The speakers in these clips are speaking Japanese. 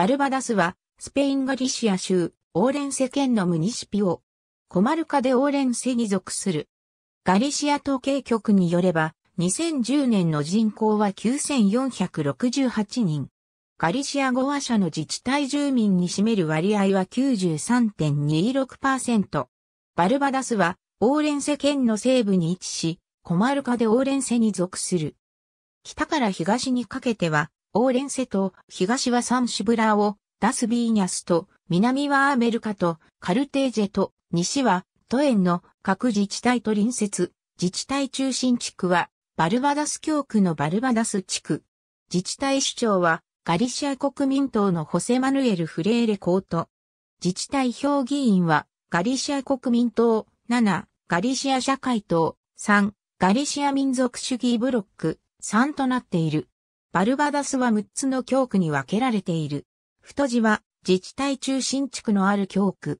バルバダスは、スペインガリシア州、オーレンセ県のムニシピオ。コマルカでオーレンセに属する。ガリシア統計局によれば、2010年の人口は9468人。ガリシア語話者の自治体住民に占める割合は93.26%。バルバダスは、オーレンセ県の西部に位置し、コマルカでオーレンセに属する。北から東にかけては、オーレンセと東はサンシブラーをダスビーニャスと南はアーメルカとカルテージェと西は都園の各自治体と隣接、自治体中心地区はバルバダス教区のバルバダス地区。自治体首長はガリシア国民党のホセマヌエル・フレーレ・コート。自治体評議員はガリシア国民党7、ガリシア社会党3、ガリシア民族主義ブロック3となっている。バルバダスは6つの教区に分けられている。太字は自治体中心地区のある教区。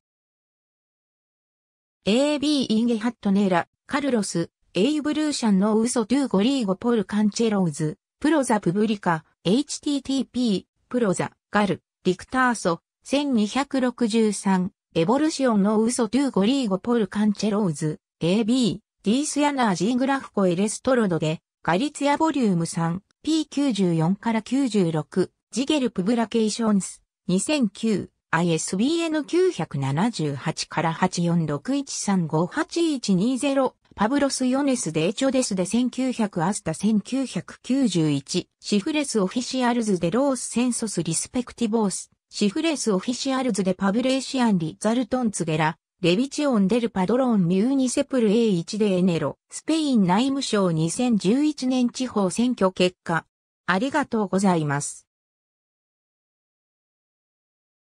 AB インゲハットネーラ、カルロス、エイブルーシャンのウソトゥーゴリーゴポルカンチェローズ、プロザプブリカ、http、プロザ、ガル、リクターソ、1263、エボルシオンのウソトゥーゴリーゴポルカンチェローズ、AB、ディースヤナージーグラフコエレストロドで、ガリツヤボリューム3、P94 から96、ジゲル・プブラケーションス、2009、ISBN 978から8461358120、パブロス・ヨネス・デーチョデスで1900アスタ1991、シフレス・オフィシアルズ・でロース・センソス・リスペクティボース、シフレス・オフィシアルズ・でパブレーシアン・リ・ザルトン・ツゲラ、レビチオン・デル・パドロン・ミューニセプル A1 でエネロ、スペイン内務省2011年地方選挙結果。ありがとうございます。